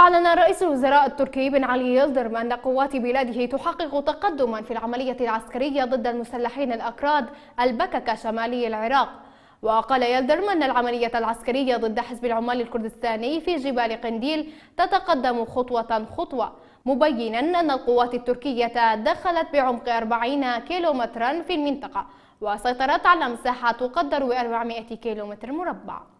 أعلن رئيس الوزراء التركي بن علي يلدرم أن قوات بلاده تحقق تقدما في العملية العسكرية ضد المسلحين الأكراد البككة شمالي العراق وقال يلدرم أن العملية العسكرية ضد حزب العمال الكردستاني في جبال قنديل تتقدم خطوة خطوة مبينا أن القوات التركية دخلت بعمق 40 كيلومترا في المنطقة وسيطرت على مساحة تقدر 400 كيلومتر مربع